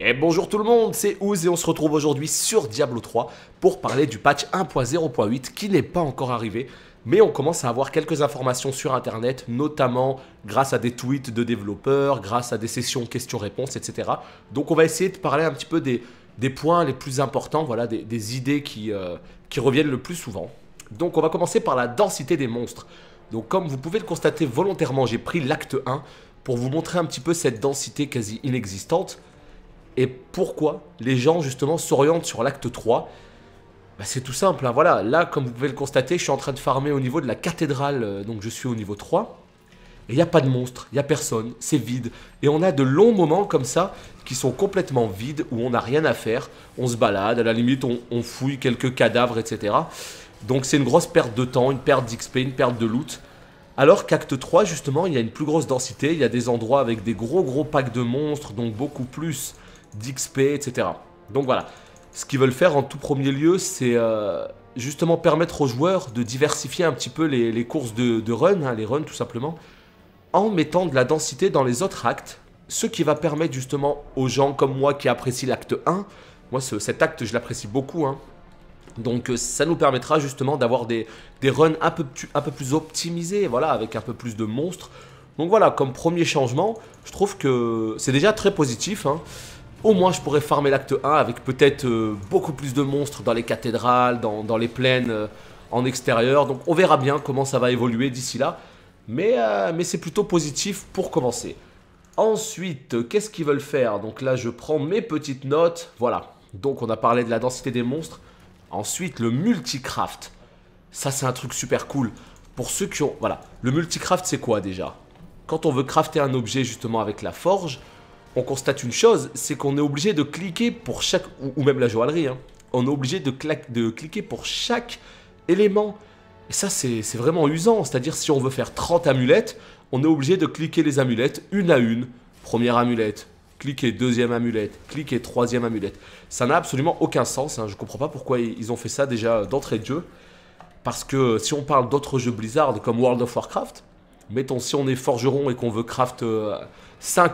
Et bonjour tout le monde, c'est Ouz et on se retrouve aujourd'hui sur Diablo 3 pour parler du patch 1.0.8 qui n'est pas encore arrivé, mais on commence à avoir quelques informations sur internet, notamment grâce à des tweets de développeurs, grâce à des sessions questions-réponses, etc. Donc on va essayer de parler un petit peu des, points les plus importants, voilà, des, idées qui, euh, qui reviennent le plus souvent. Donc on va commencer par la densité des monstres. Donc comme vous pouvez le constater volontairement, j'ai pris l'acte 1 pour vous montrer un petit peu cette densité quasi inexistante et pourquoi les gens justement s'orientent sur l'acte 3. Bah, c'est tout simple, hein. voilà, là comme vous pouvez le constater, je suis en train de farmer au niveau de la cathédrale, euh, donc je suis au niveau 3. Et il n'y a pas de monstre, il n'y a personne, c'est vide. Et on a de longs moments comme ça qui sont complètement vides, où on n'a rien à faire, on se balade, à la limite on fouille quelques cadavres, etc. Donc c'est une grosse perte de temps, une perte d'XP, une perte de loot. Alors qu'acte 3, justement, il y a une plus grosse densité, il y a des endroits avec des gros gros packs de monstres, donc beaucoup plus d'XP, etc. Donc voilà, ce qu'ils veulent faire en tout premier lieu, c'est euh, justement permettre aux joueurs de diversifier un petit peu les, courses de, run, hein, les runs tout simplement, en mettant de la densité dans les autres actes, ce qui va permettre justement aux gens comme moi qui apprécient l'acte 1, moi cet acte je l'apprécie beaucoup, hein, donc euh, ça nous permettra justement d'avoir des, des, runs un peu, un peu plus optimisés, voilà, avec un peu plus de monstres. Donc voilà, comme premier changement, je trouve que c'est déjà très positif. Hein. Au moins, je pourrais farmer l'acte 1 avec peut-être euh, beaucoup plus de monstres dans les cathédrales, dans, les plaines, euh, en extérieur. Donc on verra bien comment ça va évoluer d'ici là. Mais, mais c'est plutôt positif pour commencer. Ensuite, qu'est-ce qu'ils veulent faire Donc là, je prends mes petites notes. Voilà. Donc on a parlé de la densité des monstres. Ensuite, le multicraft. Ça, c'est un truc super cool. Pour ceux qui ont... Voilà. Le multicraft, c'est quoi déjà Quand on veut crafter un objet justement avec la forge, on constate une chose, c'est qu'on est obligé de cliquer pour chaque... Ou, même la joaillerie, hein. On est obligé de, de cliquer pour chaque élément. Et ça, c'est vraiment usant. C'est-à-dire, si on veut faire 30 amulettes, on est obligé de cliquer les amulettes une à une. Première amulette, cliquez deuxième amulette, cliquez troisième amulette. Ça n'a absolument aucun sens, hein. je ne comprends pas pourquoi ils ont fait ça déjà d'entrée de jeu. Parce que si on parle d'autres jeux Blizzard comme World of Warcraft, mettons si on est forgeron et qu'on veut craft 5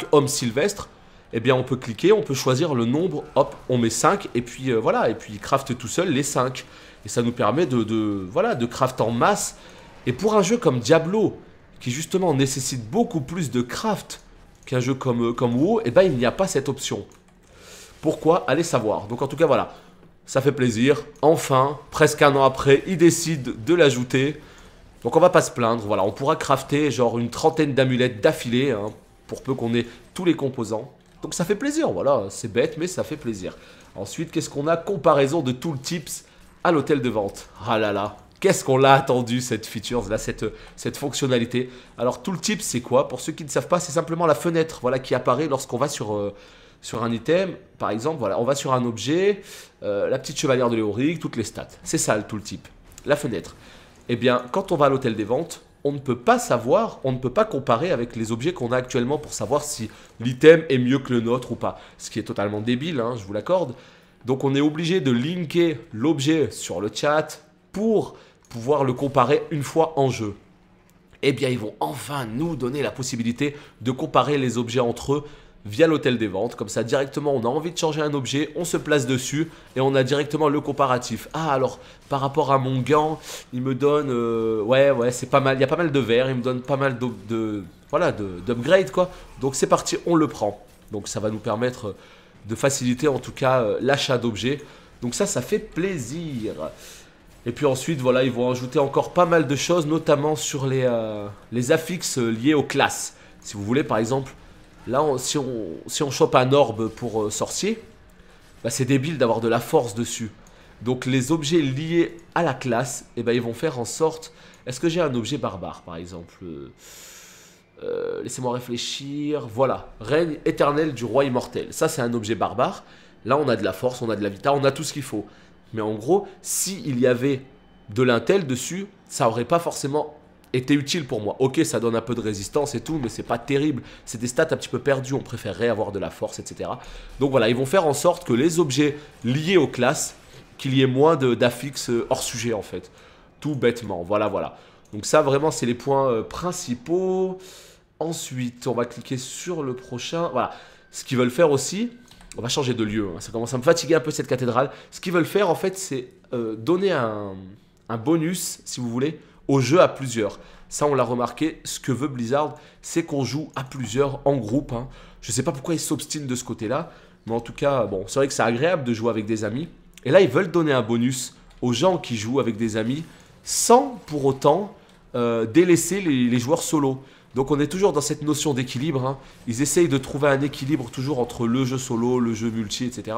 euh, hommes sylvestres, eh bien on peut cliquer, on peut choisir le nombre, hop, on met 5 et puis euh, voilà, et puis il craft tout seul les 5. Et ça nous permet de, de, voilà, de craft en masse. Et pour un jeu comme Diablo, qui justement nécessite beaucoup plus de craft, qu'un jeu comme, euh, comme WoW, eh ben, il n'y a pas cette option. Pourquoi Allez savoir. Donc en tout cas, voilà, ça fait plaisir. Enfin, presque un an après, il décide de l'ajouter. Donc on va pas se plaindre, voilà, on pourra crafter genre une trentaine d'amulettes d'affilée, hein, pour peu qu'on ait tous les composants. Donc ça fait plaisir, voilà, c'est bête, mais ça fait plaisir. Ensuite, qu'est-ce qu'on a Comparaison de tout le tips à l'hôtel de vente. Ah là là, Qu'est-ce qu'on l'a attendu, cette feature, là, cette, cette fonctionnalité Alors, tout le type, c'est quoi Pour ceux qui ne savent pas, c'est simplement la fenêtre voilà, qui apparaît lorsqu'on va sur, euh, sur un item. Par exemple, voilà, on va sur un objet, euh, la petite chevalière de l'Éorique, toutes les stats. C'est ça, tout le type. La fenêtre. Eh bien, quand on va à l'hôtel des ventes, on ne peut pas savoir, on ne peut pas comparer avec les objets qu'on a actuellement pour savoir si l'item est mieux que le nôtre ou pas. Ce qui est totalement débile, hein, je vous l'accorde. Donc on est obligé de linker l'objet sur le chat pour pouvoir le comparer une fois en jeu eh bien ils vont enfin nous donner la possibilité de comparer les objets entre eux via l'hôtel des ventes. Comme ça, directement, on a envie de changer un objet, on se place dessus et on a directement le comparatif. Ah, alors, par rapport à mon gant, il me donne... Euh, ouais, ouais, c'est pas mal. Il y a pas mal de verres, il me donne pas mal de... voilà, d'upgrade, quoi. Donc c'est parti, on le prend. Donc ça va nous permettre de faciliter, en tout cas, euh, l'achat d'objets. Donc ça, ça fait plaisir. Et puis ensuite, voilà, ils vont ajouter encore pas mal de choses, notamment sur les, euh, les affixes liés aux classes. Si vous voulez, par exemple, là, si, on, si chope un orbe pour euh, sorcier, bah, c'est débile d'avoir de la force dessus. Donc les objets liés à la classe, eh ben, ils vont faire en sorte... Est-ce que j'ai un objet barbare, par exemple euh, Laissez-moi réfléchir. Voilà, règne éternel du roi immortel. Ça, c'est un objet barbare. Là, on a de la force, on a de la vita, on a tout ce qu'il faut. Mais en gros, s'il y avait de l'intel dessus, ça aurait pas forcément été utile pour moi. Ok, ça donne un peu de résistance et tout, mais c'est pas terrible. C'est des stats un petit peu perdues, on préférerait avoir de la force, etc. Donc voilà, ils vont faire en sorte que les objets liés aux classes, qu'il y ait moins d'affixes euh, hors sujet en fait. Tout bêtement, voilà, voilà. Donc ça, vraiment, c'est les points euh, principaux. Ensuite, on va cliquer sur le prochain. Voilà, ce qu'ils veulent faire aussi, on va changer de lieu. Hein. Ça commence à me fatiguer un peu cette cathédrale. Ce qu'ils veulent faire, en fait, c'est euh, donner un, bonus, si vous voulez, au jeu à plusieurs. Ça, on l'a remarqué. Ce que veut Blizzard, c'est qu'on joue à plusieurs, en groupe. Hein. Je ne sais pas pourquoi ils s'obstinent de ce côté-là. Mais en tout cas, bon, c'est vrai que c'est agréable de jouer avec des amis. Et là, ils veulent donner un bonus aux gens qui jouent avec des amis sans pour autant euh, délaisser les, les joueurs solos. Donc on est toujours dans cette notion d'équilibre. Hein. Ils essayent de trouver un équilibre toujours entre le jeu solo, le jeu multi, etc.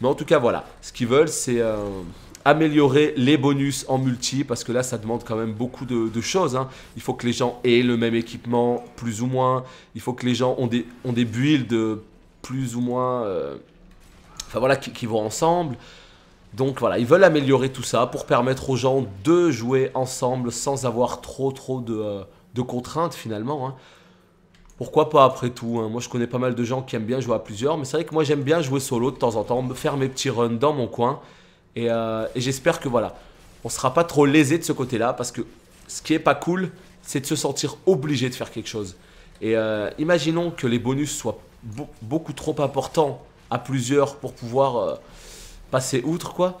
Mais en tout cas, voilà. Ce qu'ils veulent, c'est euh, améliorer les bonus en multi parce que là, ça demande quand même beaucoup de, choses. Hein. Il faut que les gens aient le même équipement, plus ou moins. Il faut que les gens ont des, ont des builds plus ou moins... Euh, enfin voilà, qui, vont ensemble. Donc voilà, ils veulent améliorer tout ça pour permettre aux gens de jouer ensemble sans avoir trop trop de... Euh, de contraintes finalement. Hein. Pourquoi pas après tout hein. Moi je connais pas mal de gens qui aiment bien jouer à plusieurs, mais c'est vrai que moi j'aime bien jouer solo de temps en temps, me faire mes petits runs dans mon coin. Et, euh, j'espère que voilà, on sera pas trop lésé de ce côté-là, parce que ce qui est pas cool, c'est de se sentir obligé de faire quelque chose. Et euh, imaginons que les bonus soient beaucoup trop importants à plusieurs pour pouvoir euh, passer outre, quoi.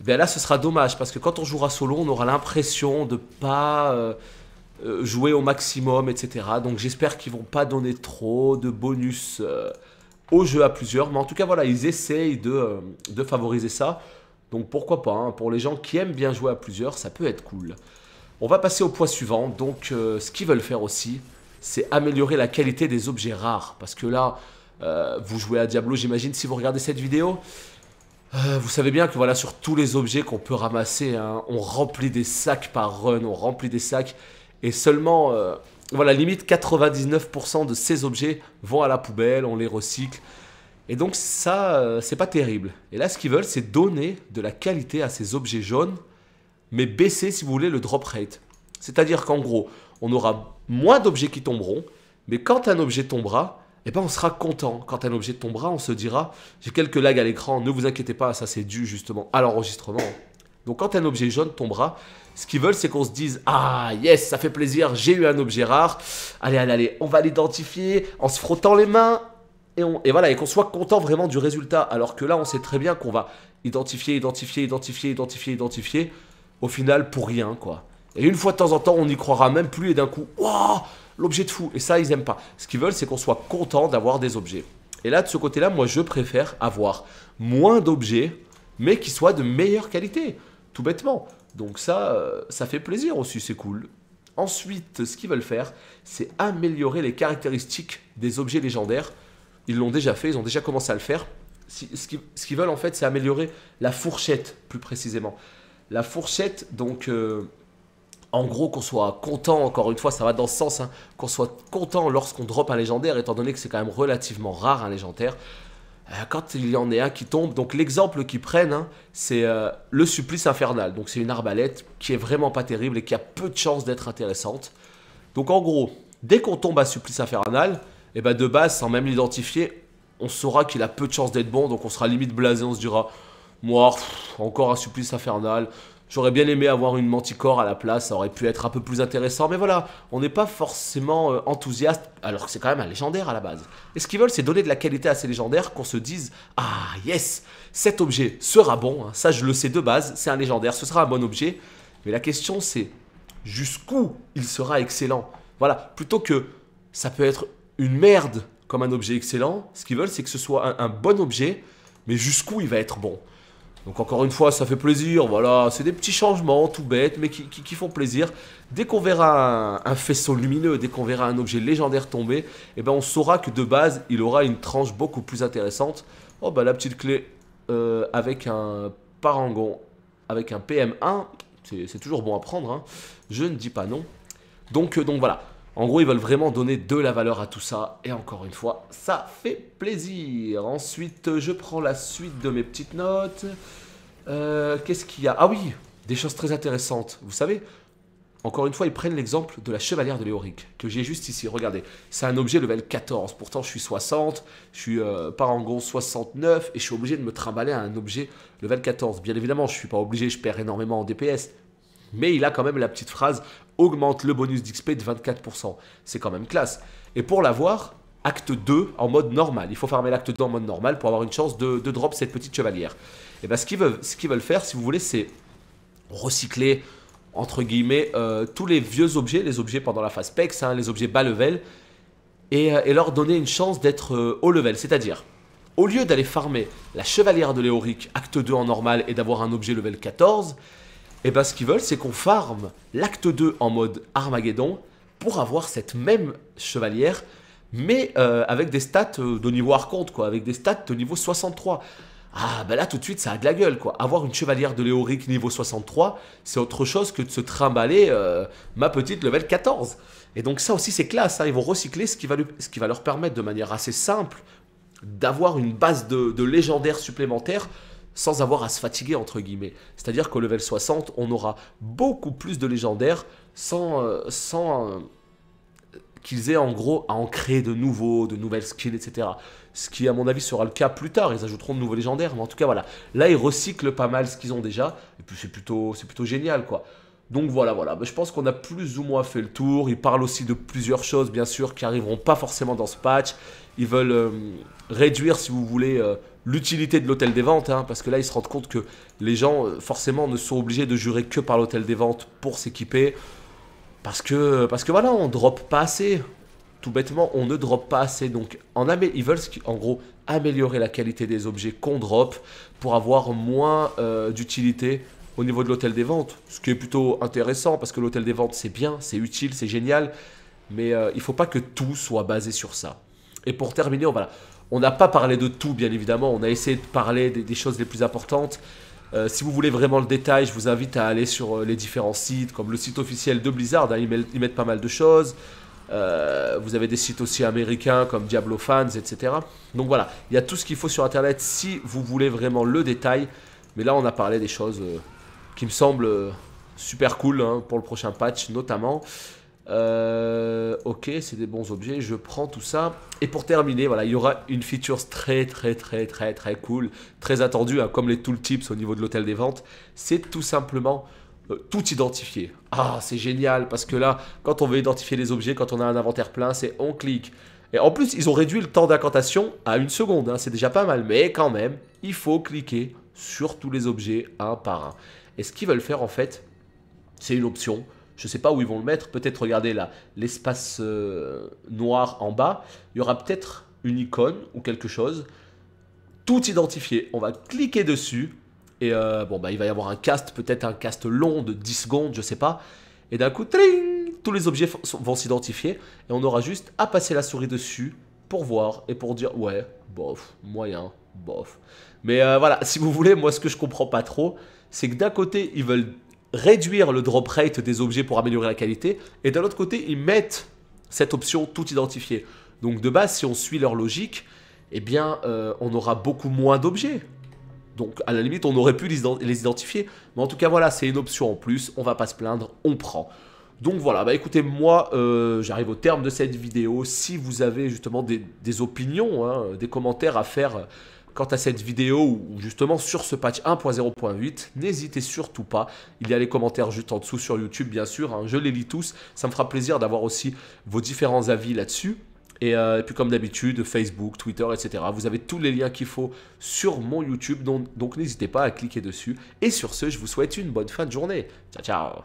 Ben là, ce sera dommage parce que quand on jouera solo, on aura l'impression de pas euh, jouer au maximum, etc. Donc j'espère qu'ils vont pas donner trop de bonus euh, au jeu à plusieurs. Mais en tout cas, voilà, ils essayent de, euh, favoriser ça. Donc pourquoi pas, hein. pour les gens qui aiment bien jouer à plusieurs, ça peut être cool. On va passer au point suivant. Donc ce qu'ils veulent faire aussi, c'est améliorer la qualité des objets rares. Parce que là, vous jouez à Diablo, j'imagine, si vous regardez cette vidéo. vous savez bien que voilà, sur tous les objets qu'on peut ramasser, hein, on remplit des sacs par run, on remplit des sacs et seulement, euh, voilà, limite 99% de ces objets vont à la poubelle, on les recycle. Et donc ça, euh, c'est pas terrible. Et là, ce qu'ils veulent, c'est donner de la qualité à ces objets jaunes, mais baisser, si vous voulez, le drop rate. C'est-à-dire qu'en gros, on aura moins d'objets qui tomberont, mais quand un objet tombera, eh ben on sera content. Quand un objet tombera, on se dira, j'ai quelques lags à l'écran, ne vous inquiétez pas, ça c'est dû justement à l'enregistrement. Donc quand un objet jaune tombera, ce qu'ils veulent, c'est qu'on se dise Ah, yes, ça fait plaisir, j'ai eu un objet rare. Allez, allez, allez, on va l'identifier en se frottant les mains. Et, on, voilà, et qu'on soit content vraiment du résultat. Alors que là, on sait très bien qu'on va identifier, identifier, identifier, identifier, identifier. Au final, pour rien, quoi. Et une fois de temps en temps, on n'y croira même plus et d'un coup, waouh, l'objet de fou. Et ça, ils n'aiment pas. Ce qu'ils veulent, c'est qu'on soit content d'avoir des objets. Et là, de ce côté-là, moi, je préfère avoir moins d'objets, mais qui soient de meilleure qualité tout bêtement. Donc ça, euh, ça fait plaisir aussi, c'est cool. Ensuite, ce qu'ils veulent faire, c'est améliorer les caractéristiques des objets légendaires. Ils l'ont déjà fait, ils ont déjà commencé à le faire. ce qu'ils veulent en fait, c'est améliorer la fourchette plus précisément. La fourchette, donc euh, en gros qu'on soit content, encore une fois ça va dans ce sens, hein, qu'on soit content lorsqu'on drop un légendaire, étant donné que c'est quand même relativement rare un légendaire. Euh, quand il y en a un qui tombe, donc l'exemple qu'ils prennent, hein, c'est euh, le supplice infernal. Donc c'est une arbalète qui est vraiment pas terrible et qui a peu de chances d'être intéressante. Donc en gros, dès qu'on tombe à supplice infernal, et eh ben, de base, sans même l'identifier, on saura qu'il a peu de chances d'être bon, donc on sera limite blasé, on se dira, moi, encore un supplice infernal, J'aurais bien aimé avoir une Manticore à la place, ça aurait pu être un peu plus intéressant, mais voilà, on n'est pas forcément euh, enthousiaste, alors que c'est quand même un légendaire à la base. Et ce qu'ils veulent, c'est donner de la qualité à ces légendaires qu'on se dise « Ah yes, cet objet sera bon, hein. ça je le sais de base, c'est un légendaire, ce sera un bon objet. » Mais la question c'est jusqu'où il sera excellent Voilà, plutôt que ça peut être une merde comme un objet excellent, ce qu'ils veulent, c'est que ce soit un bon objet, mais jusqu'où il va être bon donc encore une fois, ça fait plaisir, voilà, c'est des petits changements tout bêtes, mais qui, font plaisir. Dès qu'on verra un, faisceau lumineux, dès qu'on verra un objet légendaire tomber, eh ben on saura que de base, il aura une tranche beaucoup plus intéressante. Oh bah la petite clé euh, avec un parangon, avec un PM1, c'est toujours bon à prendre, hein. je ne dis pas non. Donc, euh, donc voilà, en gros, ils veulent vraiment donner de la valeur à tout ça. Et encore une fois, ça fait plaisir. Ensuite, je prends la suite de mes petites notes. Euh, qu'est-ce qu'il y a Ah oui, des choses très intéressantes. Vous savez, encore une fois, ils prennent l'exemple de la chevalière de Léoric, que j'ai juste ici. Regardez, c'est un objet level 14. Pourtant, je suis 60, je suis euh, en gros 69, et je suis obligé de me trimballer à un objet level 14. Bien évidemment, je ne suis pas obligé, je perds énormément en DPS. Mais il a quand même la petite phrase augmente le bonus d'XP de 24%. C'est quand même classe. Et pour l'avoir, acte 2 en mode normal. Il faut farmer l'acte 2 en mode normal pour avoir une chance de, de drop cette petite chevalière. Et bien, ce qu'ils veulent, veulent faire, si vous voulez, c'est recycler entre guillemets, euh, tous les vieux objets, les objets pendant la phase PEX, hein, les objets bas level, euh, et, leur donner une chance d'être haut euh, level. C'est-à-dire, au lieu d'aller farmer la chevalière de Léoric, acte 2 en normal et d'avoir un objet level 14, et eh bien ce qu'ils veulent, c'est qu'on farme l'acte 2 en mode Armageddon pour avoir cette même chevalière, mais euh, avec des stats euh, de niveau Arconte, quoi, avec des stats de niveau 63. Ah, ben là, tout de suite, ça a de la gueule, quoi. Avoir une chevalière de Léoric niveau 63, c'est autre chose que de se trimballer euh, ma petite level 14. Et donc, ça aussi, c'est classe. Hein. Ils vont recycler ce qui, va leur permettre de manière assez simple d'avoir une base de, de légendaire supplémentaire sans avoir à se fatiguer entre guillemets. C'est-à-dire qu'au level 60, on aura beaucoup plus de légendaires sans, euh, sans euh, qu'ils aient en gros à en créer de nouveaux, de nouvelles skills, etc. Ce qui à mon avis sera le cas plus tard, ils ajouteront de nouveaux légendaires, mais en tout cas voilà. Là ils recyclent pas mal ce qu'ils ont déjà, et puis c'est plutôt, plutôt génial quoi. Donc voilà, voilà, bah, je pense qu'on a plus ou moins fait le tour. Ils parlent aussi de plusieurs choses, bien sûr, qui arriveront pas forcément dans ce patch. Ils veulent euh, réduire, si vous voulez, l'utilité de l'hôtel des ventes, hein, parce que là, ils se rendent compte que les gens, euh, forcément, ne sont obligés de jurer que par l'hôtel des ventes pour s'équiper. Parce que, parce que voilà, on drop pas assez. Tout bêtement, on ne drop pas assez. Donc, en ils veulent, en gros, améliorer la qualité des objets qu'on drop pour avoir moins euh, d'utilité au niveau de l'hôtel des ventes. Ce qui est plutôt intéressant, parce que l'hôtel des ventes, c'est bien, c'est utile, c'est génial. Mais il euh, il faut pas que tout soit basé sur ça. Et pour terminer, on Voilà, on n'a pas parlé de tout, bien évidemment. On a essayé de parler des, choses les plus importantes. Euh, si vous voulez vraiment le détail, je vous invite à aller sur euh, les différents sites, comme le site officiel de Blizzard. Hein. ils, mettent pas mal de choses. Euh, vous avez des sites aussi américains comme Diablo Fans, etc. Donc voilà, il y a tout ce qu'il faut sur Internet si vous voulez vraiment le détail. Mais là, on a parlé des choses qui me semblent super cool hein, pour le prochain patch, notamment. Euh, ok, c'est des bons objets, je prends tout ça. Et pour terminer, voilà, il y aura une feature très très très très très cool, très attendue, hein, comme les tooltips au niveau de l'hôtel des ventes. C'est tout simplement euh, tout identifier. Ah, c'est génial parce que là, quand on veut identifier les objets, quand on a un inventaire plein, c'est on clique. Et en plus, ils ont réduit le temps d'incantation à une seconde, hein, c'est déjà pas mal, mais quand même, il faut cliquer sur tous les objets un par un. Et ce qu'ils veulent faire en fait, c'est une option je ne sais pas où ils vont le mettre. Peut-être, regardez là, l'espace euh, noir en bas. Il y aura peut-être une icône ou quelque chose. Tout identifié. On va cliquer dessus. Et euh, bon, bah, il va y avoir un cast, peut-être un cast long de 10 secondes, je ne sais pas. Et d'un coup, tous les objets vont s'identifier. Et on aura juste à passer la souris dessus pour voir et pour dire ouais, bof, moyen, bof. Mais euh, voilà, si vous voulez, moi ce que je comprends pas trop, c'est que d'un côté, ils veulent réduire le drop rate des objets pour améliorer la qualité, et d'un autre côté, ils mettent cette option tout identifiée. Donc de base, si on suit leur logique, eh bien, euh, on aura beaucoup moins d'objets. Donc à la limite, on aurait pu les identifier. Mais en tout cas, voilà, c'est une option en plus, on va pas se plaindre, on prend. Donc voilà, bah écoutez, moi, euh, j'arrive au terme de cette vidéo. Si vous avez justement des, opinions, hein, des commentaires à faire Quant à cette vidéo ou justement sur ce patch 1.0.8, n'hésitez surtout pas. Il y a les commentaires juste en dessous sur YouTube bien sûr, hein. je les lis tous. Ça me fera plaisir d'avoir aussi vos différents avis là-dessus. Et, euh, puis comme d'habitude, Facebook, Twitter, etc. Vous avez tous les liens qu'il faut sur mon YouTube, donc, donc n'hésitez pas à cliquer dessus. Et sur ce, je vous souhaite une bonne fin de journée. Ciao ciao